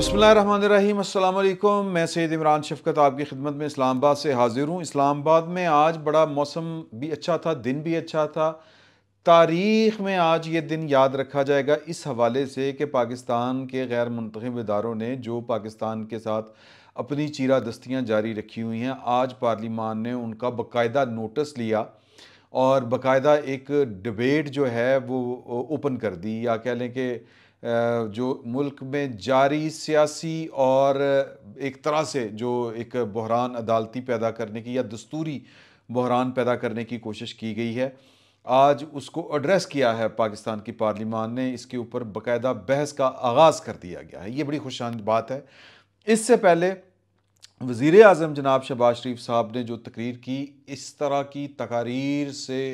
अस्सलाम अल्लाम मैं सैद इमरान शफकत आपकी खिदमत में इस्लामाबाद से हाज़िर हूँ इस्लामाबाद में आज बड़ा मौसम भी अच्छा था दिन भी अच्छा था तारीख़ में आज ये दिन याद रखा जाएगा इस हवाले से कि पाकिस्तान के गैर मुंतब इदारों ने जो पाकिस्तान के साथ अपनी चीरा दस्तियाँ जारी रखी हुई हैं आज पार्लीमान ने उनका बाकायदा नोटिस लिया और बाकायदा एक डिबेट जो है वो ओपन कर दी या कह लें कि जो मुल्क में जारी सियासी और एक तरह से जो एक बहरान अदालती पैदा करने की या दस्तूरी बहरान पैदा करने की कोशिश की गई है आज उसको एड्रेस किया है पाकिस्तान की पार्लिमान ने इसके ऊपर बाकायदा बहस का आगाज़ कर दिया गया है ये बड़ी खुशान बात है इससे पहले वज़ी अजम जनाब शहबाज शरीफ साहब ने जो तकरीर की इस तरह की तकारीर से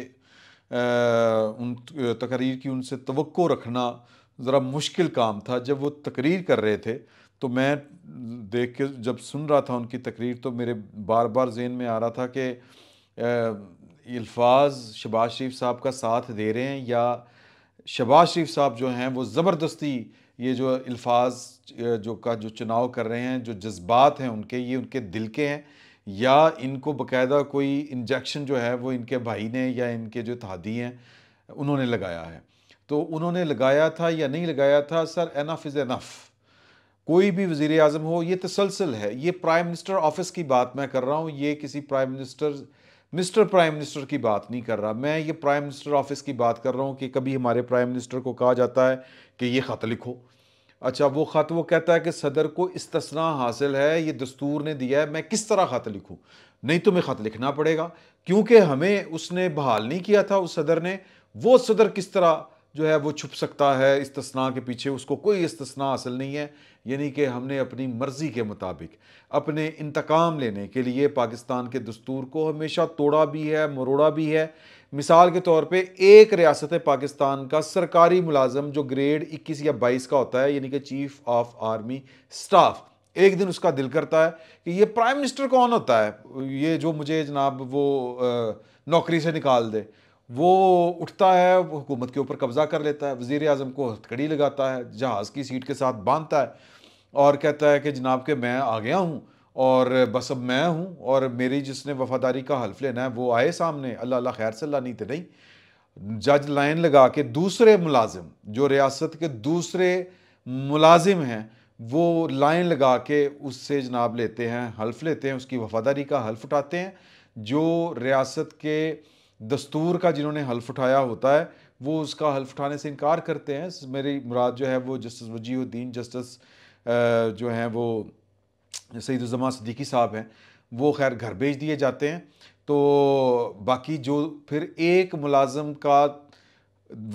आ, उन तकरीर की उनसे तो रखना ज़रा मुश्किल काम था जब वो तकरीर कर रहे थे तो मैं देख के जब सुन रहा था उनकी तकरीर तो मेरे बार बार जेन में आ रहा था कि अल्फाज शबाज शरीफ साहब का साथ दे रहे हैं या शबाज शरीफ साहब जो हैं वो ज़बरदस्ती ये जो अल्फाज जो का जो चुनाव कर रहे हैं जो जज्बात हैं उनके ये उनके दिल के हैं या इनको बकायदा कोई इंजेक्शन जो है वो इनके भाई ने या इनके जो थादी हैं उन्होंने लगाया है तो उन्होंने लगाया था या नहीं लगाया था सर एनफ इज़ एनफ कोई भी वज़ी अजम हो ये तसलसल है ये प्राइम मिनिस्टर ऑफिस की बात मैं कर रहा हूँ ये किसी prime minister mister prime minister की बात नहीं कर रहा मैं ये प्राइम मिनिस्टर ऑफिस की बात कर रहा हूँ कि कभी हमारे प्राइम मिनिस्टर को कहा जाता है कि ये ख़त लिखो अच्छा वो ख़त वो कहता है कि सदर को इस तस्ना हासिल है ये दस्तूर ने दिया है मैं किस तरह ख़त लिखूँ नहीं तो मैं ख़त लिखना पड़ेगा क्योंकि हमें उसने बहाल नहीं किया था उस सदर ने वो सदर किस तरह जो है वो छुप सकता है इस्तना के पीछे उसको कोई इस्तना असल नहीं है यानी कि हमने अपनी मर्ज़ी के मुताबिक अपने इंतकाम लेने के लिए पाकिस्तान के दस्तूर को हमेशा तोड़ा भी है मरोड़ा भी है मिसाल के तौर पे एक रियासत पाकिस्तान का सरकारी मुलाजम जो ग्रेड 21 या 22 का होता है यानी कि चीफ ऑफ आर्मी स्टाफ एक दिन उसका दिल करता है कि ये प्राइम मिनिस्टर कौन होता है ये जो मुझे जनाब वो नौकरी से निकाल दे वो उठता है हुकूमत के ऊपर कब्ज़ा कर लेता है वज़ी अजम को हथकड़ी लगाता है जहाज़ की सीट के साथ बांधता है और कहता है कि जनाब के मैं आ गया हूँ और बस अब मैं हूँ और मेरी जिसने वफादारी का हल्फ लेना है वो आए सामने अल्लाह अल्ला खैर से नहीं तो नहीं जज लाइन लगा के दूसरे मुलाजिम जो रियासत के दूसरे मुलाजिम हैं वो लाइन लगा के उससे जनाब लेते हैं हल्फ लेते हैं उसकी वफादारी का हल्फ उठाते हैं जो रियासत के दस्तूर का जिन्होंने हल्फ उठाया होता है वो उसका हल्फ उठाने से इनकार करते हैं मेरी मुराद जो है वो जस्टिस वजीउद्दीन जस्टिस जो हैं वो सईदुलजमा सदीकी साहब हैं वो खैर घर भेज दिए जाते हैं तो बाकी जो फिर एक मुलाजम का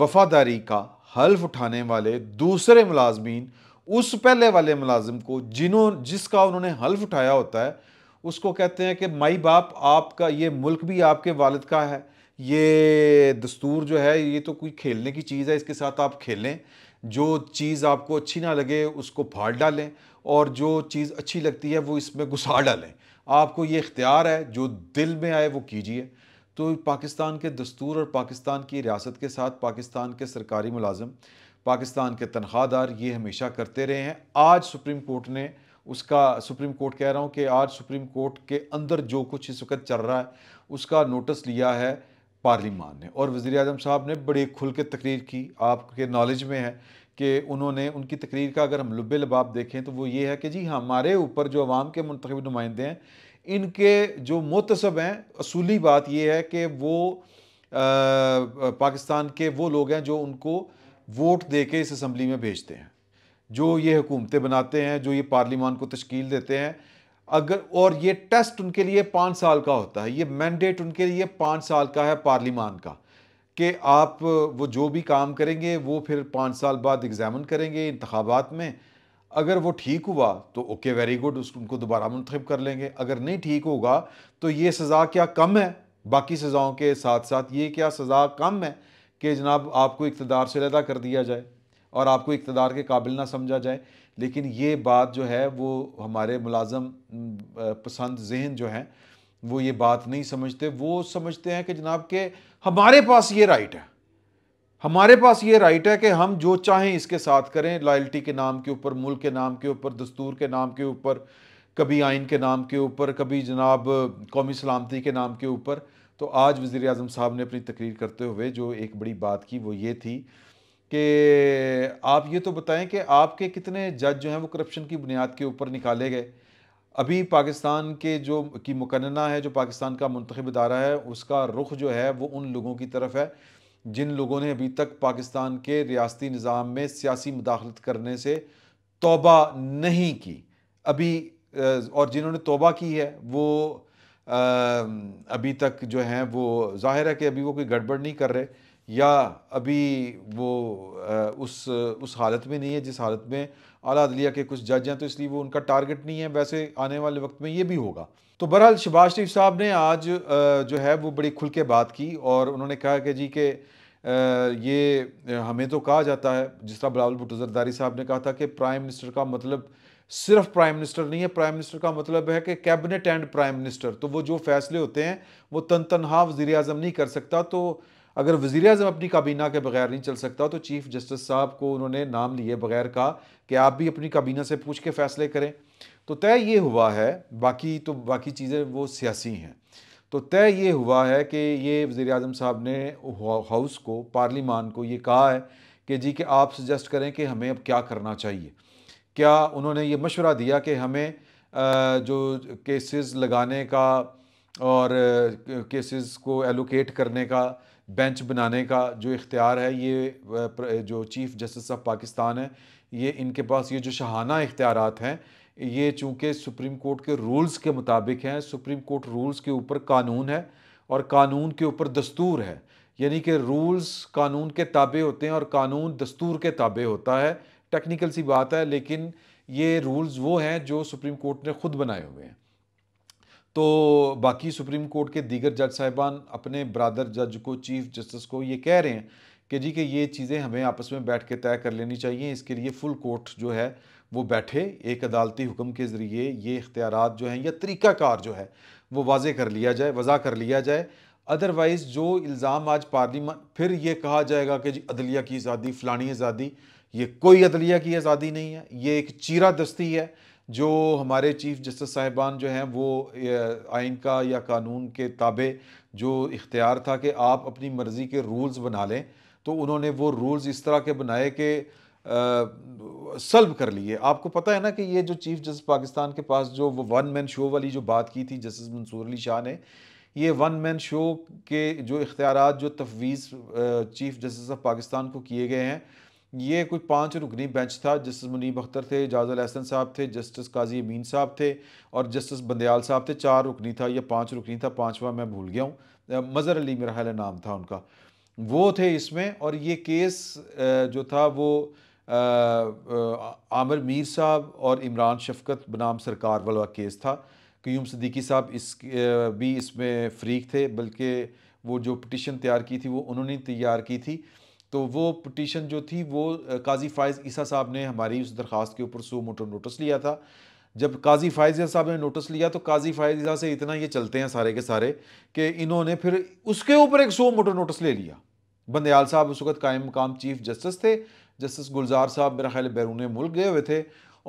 वफादारी का हल्फ उठाने वाले दूसरे मुलाजमीन उस पहले वाले मुलाजिम को जिन्हों जिसका उन्होंने हल्फ उठाया होता है उसको कहते हैं कि माई बाप आपका ये मुल्क भी आपके वालद का है ये दस्तूर जो है ये तो कोई खेलने की चीज़ है इसके साथ आप खेलें जो चीज़ आपको अच्छी ना लगे उसको फाड़ डालें और जो चीज़ अच्छी लगती है वो इसमें घुसा डालें आपको ये इख्तियार है जो दिल में आए वो कीजिए तो पाकिस्तान के दस्तूर और पाकिस्तान की रियासत के साथ पाकिस्तान के सरकारी मुलाजम पाकिस्तान के तनख्वाहदार ये हमेशा करते रहे हैं आज सुप्रीम कोर्ट ने उसका सुप्रीम कोर्ट कह रहा हूँ कि आज सुप्रीम कोर्ट के अंदर जो कुछ इस वक्त चल रहा है उसका नोटिस लिया है पार्लीमान ने और वज़ी अजम साहब ने बड़े खुल के तकरीर की आपके नॉलेज में है कि उन्होंने उनकी तकरीर का अगर हम लुब लबाब देखें तो वो ये है कि जी हमारे ऊपर जो आवाम के मंतखब नुमाइंदे हैं इनके जो मोतसब हैं असूली बात यह है कि वो आ, पाकिस्तान के वो लोग हैं जो उनको वोट दे के इस असम्बली में भेजते हैं जो ये हुकूमतें बनाते हैं जो ये पार्लिमान को तश्कील देते हैं अगर और ये टेस्ट उनके लिए पाँच साल का होता है ये मैंडेट उनके लिए पाँच साल का है पार्लीमान का कि आप वो जो भी काम करेंगे वो फिर पाँच साल बाद एग्ज़ामिन करेंगे इंतबात में अगर वो ठीक हुआ तो ओके वेरी गुड उनको दोबारा मंतखब कर लेंगे अगर नहीं ठीक होगा तो ये सज़ा क्या कम है बाकी सज़ाओं के साथ साथ ये क्या सज़ा कम है कि जनाब आपको इकतदार से लदा कर दिया जाए और आपको इकतदार के काबिल ना समझा जाए लेकिन ये बात जो है वो हमारे मुलाजम पसंद जहन जो हैं वो ये बात नहीं समझते वो समझते हैं कि जनाब के हमारे पास ये राइट है हमारे पास ये राइट है कि हम जो चाहें इसके साथ करें लॉयल्टी के नाम के ऊपर मुल्क के नाम के ऊपर दस्तूर के नाम के ऊपर कभी आइन के नाम के ऊपर कभी जनाब कौमी सलामती के नाम के ऊपर तो आज वज़ी साहब ने अपनी तकरीर करते हुए जो एक बड़ी बात की वो ये थी कि आप ये तो बताएं कि आपके कितने जज जो हैं वो करप्शन की बुनियाद के ऊपर निकाले गए अभी पाकिस्तान के जो की मुकन्ना है जो पाकिस्तान का मंतखब अदारा है उसका रुख जो है वो उन लोगों की तरफ है जिन लोगों ने अभी तक पाकिस्तान के रियासती निज़ाम में सियासी मुदाखलत करने से तोबा नहीं की अभी और जिन्होंने तोबा की है वो अभी तक जो हैं वो जाहिर है कि अभी वो कोई गड़बड़ नहीं कर रहे या अभी वो उस उस हालत में नहीं है जिस हालत में अला अदलिया के कुछ जज हैं तो इसलिए वो उनका टारगेट नहीं है वैसे आने वाले वक्त में ये भी होगा तो बहरहाल शबाज शरीफ साहब ने आज जो है वो बड़ी खुल के बात की और उन्होंने कहा कि जी के ये हमें तो कहा जाता है जिस तरह बिलावल भुट्टो जरदारी साहब ने कहा था कि प्राइम मिनिस्टर का मतलब सिर्फ प्राइम मिनिस्टर नहीं है प्राइम मिनिस्टर का मतलब है कि कैबिनेट एंड प्राइम मिनिस्टर तो वो जो फैसले होते हैं वो तन तनहा वजी अजम नहीं कर सकता तो अगर वज़ी अजम अपनी काबीना के बगैर नहीं चल सकता तो चीफ़ जस्टिस साहब को उन्होंने नाम लिए बगैर कहा कि आप भी अपनी काबीना से पूछ के फ़ैसले करें तो तय ये हुआ है बाकी तो बाकी चीज़ें वो सियासी हैं तो तय ये हुआ है कि ये वज़ी अजम साहब ने हाउस को पार्लीमान को ये कहा है कि जी कि आप सजेस्ट करें कि हमें अब क्या करना चाहिए क्या उन्होंने ये मशवरा दिया कि हमें जो केसेस लगाने का और केसेस को एलोकेट करने का बेंच बनाने का जो इख्तियार है ये जो चीफ़ जस्टिस ऑफ पाकिस्तान है ये इनके पास ये जो शहाना इख्तियार हैं ये चूँकि सुप्रीम कोर्ट के रूल्स के मुताबिक हैं सुप्रीम कोर्ट रूल्स के ऊपर कानून है और कानून के ऊपर दस्तूर है यानी कि रूल्स कानून के ताबे होते हैं और कानून दस्तूर के ताबे होता है टेक्निकल सी बात है लेकिन ये रूल्स वो हैं जो सुप्रीम कोर्ट ने ख़ुद बनाए हुए हैं तो बाकी सुप्रीम कोर्ट के दीगर जज साहिबान अपने ब्रादर जज को चीफ जस्टिस को ये कह रहे हैं कि जी कि ये चीज़ें हमें आपस में बैठ के तय कर लेनी चाहिए इसके लिए फुल कोर्ट जो है वो बैठे एक अदालती हुक्म के ज़रिए ये इख्तियार जो हैं या तरीक़ाकार जो है वो वाजे कर लिया जाए वज़ा कर लिया जाए अदरवाइज़ जो इल्ज़ाम आज पार्लियामेंट फिर ये कहा जाएगा कि जी अदलिया की आज़ादी फ़लानी आज़ादी ये कोई अदलिया की आज़ादी नहीं है ये एक चीरा दस्ती है जो हमारे चीफ़ जस्टिस साहिबान जो हैं वो आइन का या कानून के ताबे जो इख्तियार था कि आप अपनी मर्ज़ी के रूल्स बना लें तो उन्होंने वो रूल्स इस तरह के बनाए कि सल्व कर लिए आपको पता है ना कि ये जो चीफ़ जस्टिस पाकिस्तान के पास जो वो वन मैन शो वाली जो बात की थी जस्टिस मंसूर अली शाह ने ये वन मैन शो के जो इख्तियार जो तफवीज़ चीफ़ जस्टिस ऑफ पाकिस्तान को किए गए हैं ये कुछ पाँच रुकनी बेंच था जस्टिस मुनीब अख्तर थे एजाज अलहसन साहब थे जस्टिस काजी अमीन साहब थे और जस्टिस बंदयाल साहब थे चार रुकनी था या पाँच रुकनी था पाँचवा मैं भूल गया हूँ मज़र अली मेरा ख्याल नाम था उनका वो थे इसमें और ये केस जो था वो आमिर मीर साहब और इमरान शफकत बनाम सरकार वाला केस था क्यूम सदीकी साहब इस भी इसमें फ्रीक थे बल्कि वो जो पटिशन तैयार की थी वो उन्होंने तैयार की थी तो वो पटिशन जो थी वो काजी फ़ायज़ ईसा साहब ने हमारी उस दरख्वास्त के ऊपर सो मोटो नोटिस लिया था जब काजी फ़ायज़ साहब ने नोटिस लिया तो काजी फायज ईसा से इतना ये चलते हैं सारे के सारे कि इन्होंने फिर उसके ऊपर एक सो मोटो नोटिस ले लिया बंदयाल साहब उस वक्त कायम मकाम चीफ जस्टिस थे जस्टिस गुलजार साहब मेरा ख्याल बैरून मुल्क गए हुए थे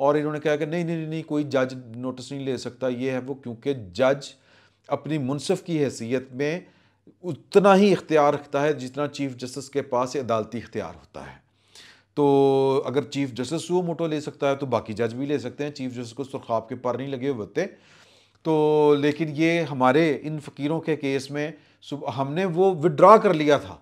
और इन्होंने कहा कि नहीं नहीं नहीं कोई जज नोटिस नहीं ले सकता ये है वो क्योंकि जज अपनी मुनसफ़ की हैसियत में उतना ही इख्तियार रखता है जितना चीफ जस्टिस के पास अदालती इख्तियार होता है तो अगर चीफ जस्टिस वो मोटो ले सकता है तो बाकी जज भी ले सकते हैं चीफ जस्टिस को सुरखाब के पर नहीं लगे हुए होते तो लेकिन ये हमारे इन फ़कीरों के केस में हमने वो विड्रा कर लिया था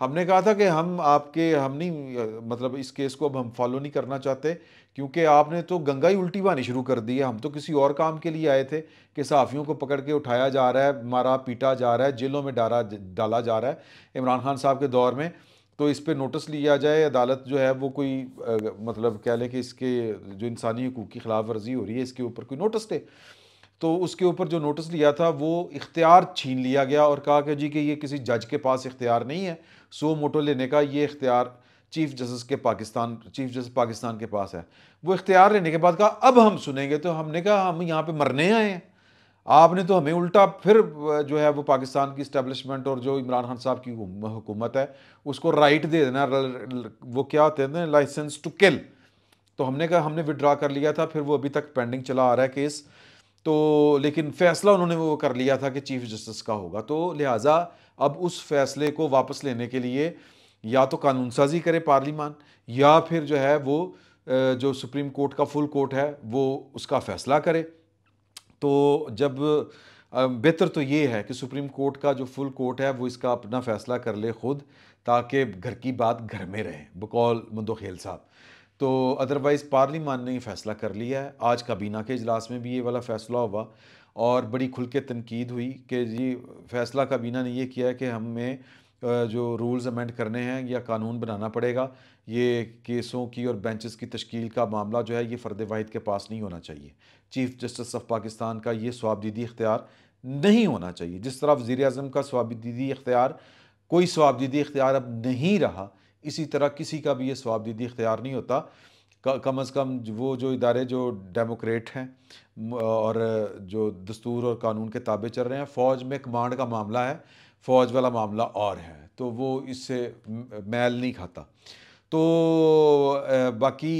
हमने कहा था कि हम आपके हम नहीं मतलब इस केस को अब हम फॉलो नहीं करना चाहते क्योंकि आपने तो गंगा ही उल्टी बानी शुरू कर दी है हम तो किसी और काम के लिए आए थे कि सहाफ़ियों को पकड़ के उठाया जा रहा है मारा पीटा जा रहा है जेलों में डाला डाला जा रहा है इमरान खान साहब के दौर में तो इस पर नोटिस लिया जाए अदालत जो है वो कोई आ, मतलब कह लें कि इसके जो इंसानी हकूक़ की खिलाफ वर्जी हो रही है इसके ऊपर कोई नोटिस थे तो उसके ऊपर जो नोटिस लिया था वो इख्तियार छीन लिया गया और कहा कि जी कि ये किसी जज के पास इख्तियार नहीं है सो मोटो लेने का ये इख्तियार चीफ जस्टिस के पाकिस्तान चीफ जस्टिस पाकिस्तान के पास है वो इख्तियार लेने के बाद कहा अब हम सुनेंगे तो हमने कहा हम यहाँ पर मरने आए हैं आपने तो हमें उल्टा फिर जो है वो पाकिस्तान की इस्टेबलिशमेंट और जो इमरान खान साहब की हुकूमत है उसको राइट दे देना वो क्या होते हैं लाइसेंस टू किल तो हमने कहा हमने विड्रा कर लिया था फिर वो अभी तक पेंडिंग चला आ रहा है केस तो लेकिन फैसला उन्होंने वो कर लिया था कि चीफ जस्टिस का होगा तो लिहाजा अब उस फैसले को वापस लेने के लिए या तो कानून साजी करे पार्लीमान या फिर जो है वो जो सुप्रीम कोर्ट का फुल कोर्ट है वो उसका फैसला करे तो जब बेहतर तो ये है कि सुप्रीम कोर्ट का जो फुल कोर्ट है वो इसका अपना फैसला कर ले खुद ताकि घर की बात घर में रहे बकौल मंदोखेल साहब तो अदरवाइज़ पार्लीमान ने फैसला कर लिया है आज काबीना के इजलास में भी ये वाला फैसला हुआ और बड़ी खुल के तनकीद हुई कि जी फैसला काबीना ने यह किया है कि हमें जो रूल्स अमेंड करने हैं या कानून बनाना पड़ेगा ये केसों की और बेंचेस की तश्कील का मामला जो है ये फ़र्द वाहिद के पास नहीं होना चाहिए चीफ़ जस्टिस ऑफ पाकिस्तान का ये स्वाबदीदी इख्तियार नहीं होना चाहिए जिस तरह वज़ी अजम का स्वाबदीदी इख्तियार कोई स्वाबदीदी इख्तियार अब नहीं रहा इसी तरह किसी का भी ये स्वाबदीदी इख्तियार नहीं होता कम अज़ कम वो जो इदारे जो डेमोक्रेट हैं और जो दस्तूर और कानून के ताबे चल रहे हैं फ़ौज में कमांड का मामला है फ़ौज वाला मामला और है तो वो इससे मैल नहीं खाता तो बाकी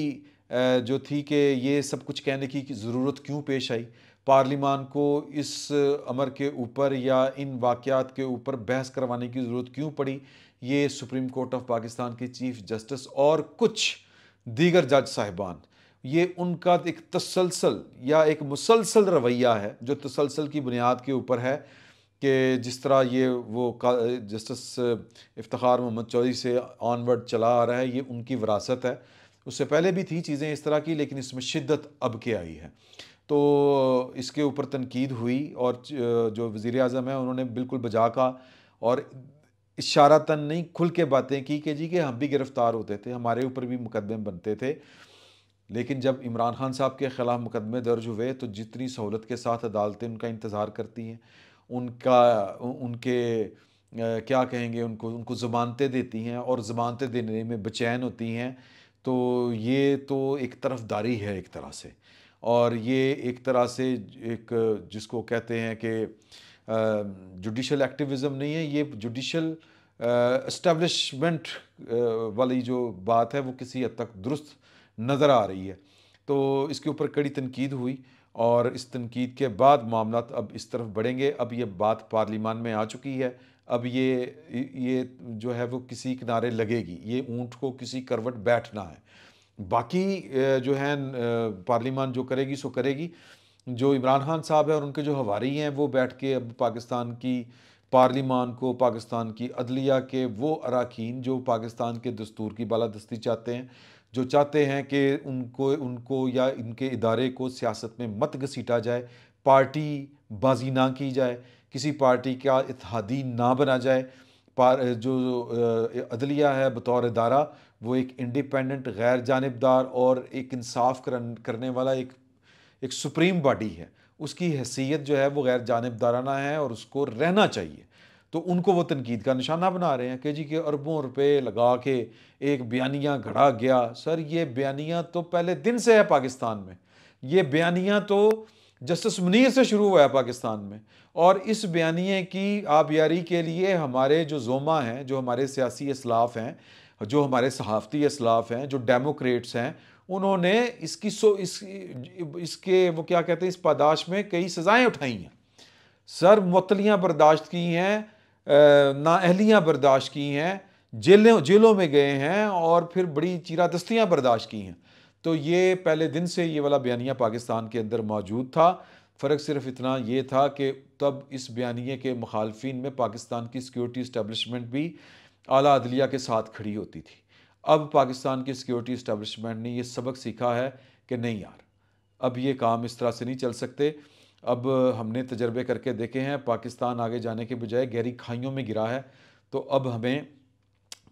जो थी कि ये सब कुछ कहने की ज़रूरत क्यों पेश आई पार्लिमान को इस अमर के ऊपर या इन वाक़ात के ऊपर बहस करवाने की ज़रूरत क्यों पड़ी ये सुप्रीम कोर्ट ऑफ पाकिस्तान के चीफ़ जस्टिस और कुछ दीगर जज साहिबान ये उनका एक तसलसल या एक मुसलसल रवैया है जो तसलसल की बुनियाद के ऊपर है कि जिस तरह ये वो जस्टिस इफ्तार मोहम्मद चौधरी से ऑनवर्ड चला आ रहा है ये उनकी विरासत है उससे पहले भी थी चीज़ें इस तरह की लेकिन इसमें शिद्दत अब के आई है तो इसके ऊपर तनकीद हुई और जो वज़ी अजम है उन्होंने बिल्कुल बजा का और इशारातन नहीं खुल के बातें की कि जी कि हम भी गिरफ़्तार होते थे हमारे ऊपर भी मुकदमे बनते थे लेकिन जब इमरान खान साहब के ख़िलाफ़ मुकदमे दर्ज हुए तो जितनी सहूलत के साथ अदालतें उनका इंतज़ार करती हैं उनका उनके क्या कहेंगे उनको उनको ज़मानतें देती हैं और ज़मानतें देने में बेचैन होती हैं तो ये तो एक तरफदारी है एक तरह से और ये एक तरह से एक जिसको कहते हैं कि जुडिशल एक्टिविज़म नहीं है ये जुडिशल इस्टबलिशमेंट वाली जो बात है वो किसी हद तक दुरुस्त नज़र आ रही है तो इसके ऊपर कड़ी तनकीद हुई और इस तनकीद के बाद मामला अब इस तरफ बढ़ेंगे अब ये बात पार्लिमान में आ चुकी है अब ये ये जो है वो किसी किनारे लगेगी ये ऊँट को किसी करवट बैठना है बाकी जो है पार्लिमान जो करेगी सो करेगी जो इमरान खान साहब हैं और उनके जो हवारी हैं वो बैठ के अब पाकिस्तान की पार्लिमान को पाकिस्तान की अदलिया के वो अरकान जो पाकिस्तान के दस्तूर की बालादस्ती चाहते हैं जो चाहते हैं कि उनको उनको या इनके इदारे को सियासत में मत घसीटा जाए पार्टी बाजी ना की जाए किसी पार्टी का इतिहादी ना बना जाए पार जो अदलिया है बतौर अदारा वो एक इंडिपेंडेंट गैर जानबदार और एक इंसाफ करन, करने वाला एक एक सुप्रीम बॉडी है उसकी हैसियत जो है वो गैर जानबदाराना है और उसको रहना चाहिए तो उनको वो तनकीद का निशाना बना रहे हैं कि जी के अरबों रुपये लगा के एक बयानिया घड़ा गया सर ये बयानिया तो पहले दिन से है पाकिस्तान में ये बयानिया तो जस्टिस मुनीर से शुरू हुआ है पाकिस्तान में और इस बयानिए की आबियारी के लिए हमारे जो जोमा हैं जो हमारे सियासी असलाफ हैं जो हमारे सहाफ़ती असलाफ हैं जो डेमोक्रेट्स हैं उन्होंने इसकी सो इस इसके वो क्या कहते हैं इस पादाश में कई सज़ाएँ उठाई हैं सर मतलियाँ बर्दाश्त की हैं नाअहलियाँ बर्दाश्त की हैं जेलों जेलों में गए हैं और फिर बड़ी चीरा दस्तियाँ बर्दाश्त की हैं तो ये पहले दिन से ये वाला बयानिया पाकिस्तान के अंदर मौजूद था फ़र्क सिर्फ इतना ये था कि तब इस बयानिए के मुखालफन में पाकिस्तान की सिक्योरिटी इस्टबलिशमेंट भी अली अदलिया के साथ खड़ी होती थी अब पाकिस्तान की सिक्योरिटी इस्टबलिशमेंट ने ये सबक सीखा है कि नहीं यार अब ये काम इस तरह से नहीं चल सकते अब हमने तजर्बे करके देखे हैं पाकिस्तान आगे जाने के बजाय गहरी खाइयों में गिरा है तो अब हमें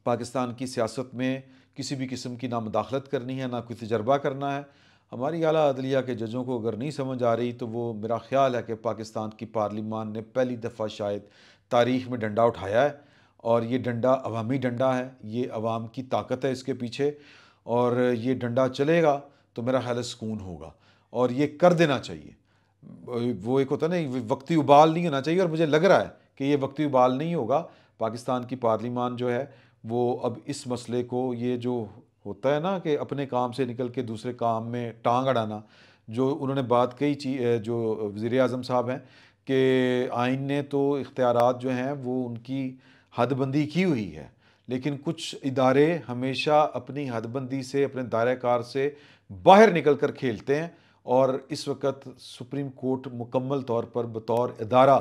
पाकिस्तान की सियासत में किसी भी किस्म की ना मुदाखलत करनी है ना कोई तजर्बा करना है हमारी अली अदलिया के जजों को अगर नहीं समझ आ रही तो वो मेरा ख्याल है कि पाकिस्तान की पार्लिमान ने पहली दफ़ा शायद तारीख में डंडा उठाया है और ये डंडा अवामी डंडा है ये अवाम की ताकत है इसके पीछे और ये डंडा चलेगा तो मेरा ख्याल सुकून होगा और ये कर देना चाहिए वो एक होता है ना वक्ती उबाल नहीं होना चाहिए और मुझे लग रहा है कि ये वक्ती उबाल नहीं होगा पाकिस्तान की पार्लिमान जो है वो अब इस मसले को ये जो होता है ना कि अपने काम से निकल के दूसरे काम में टांग अड़ाना जो उन्होंने बात कही ची जो वज़ी अजम साहब हैं कि आइन ने तो इख्तियार जो हैं वो उनकी हदबंदी की हुई है लेकिन कुछ इदारे हमेशा अपनी हदबंदी से अपने दायरेकार से बाहर निकल कर खेलते हैं और इस वक्त सुप्रीम कोर्ट मुकम्मल तौर पर बतौर अदारा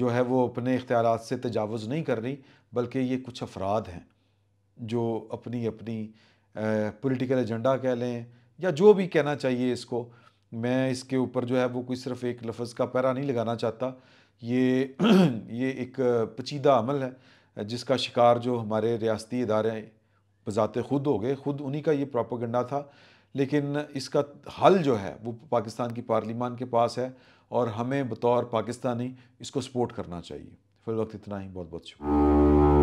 जो है वो अपने इख्तियार से तजावज़ नहीं कर रही बल्कि ये कुछ अफराद हैं जो अपनी अपनी पॉलिटिकल एजेंडा कह लें या जो भी कहना चाहिए इसको मैं इसके ऊपर जो है वो कोई सिर्फ़ एक लफ्ज़ का पैरा नहीं लगाना चाहता ये ये एक पचीदा अमल है जिसका शिकार जो हमारे रियासती इदारे बजात खुद हो गए ख़ुद उन्हीं का ये प्रापागंडा था लेकिन इसका हल जो है वो पाकिस्तान की पार्लिमान के पास है और हमें बतौर पाकिस्तानी इसको सपोर्ट करना चाहिए वक्त इतना ही बहुत बहुत शुक्रिया